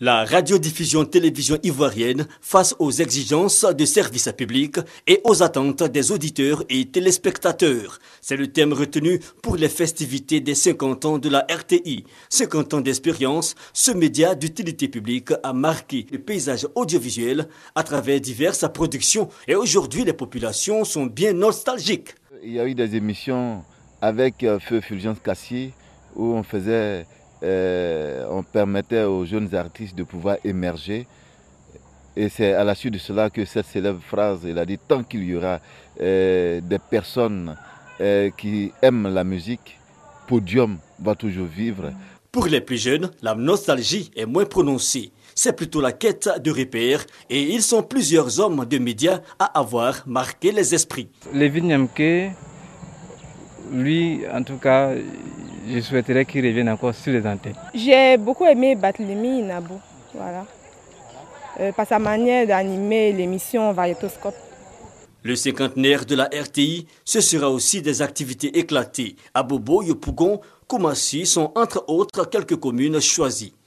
La radiodiffusion télévision ivoirienne face aux exigences de services publics et aux attentes des auditeurs et téléspectateurs. C'est le thème retenu pour les festivités des 50 ans de la RTI. 50 ans d'expérience, ce média d'utilité publique a marqué le paysage audiovisuel à travers diverses productions et aujourd'hui les populations sont bien nostalgiques. Il y a eu des émissions avec euh, Feu Fulgence Cassier où on faisait euh, on permettait aux jeunes artistes de pouvoir émerger. Et c'est à la suite de cela que cette célèbre phrase, il a dit, tant qu'il y aura euh, des personnes euh, qui aiment la musique, podium va toujours vivre. Pour les plus jeunes, la nostalgie est moins prononcée. C'est plutôt la quête de repères et ils sont plusieurs hommes de médias à avoir marqué les esprits. Lévin lui, en tout cas, je souhaiterais qu'il revienne encore sur les antennes. J'ai beaucoup aimé Batlemi Inabo, voilà, euh, par sa manière d'animer l'émission Varietoscope. Le cinquantenaire de la RTI, ce sera aussi des activités éclatées. Abobo, Bobo, Yopougon, Koumassi sont entre autres quelques communes choisies.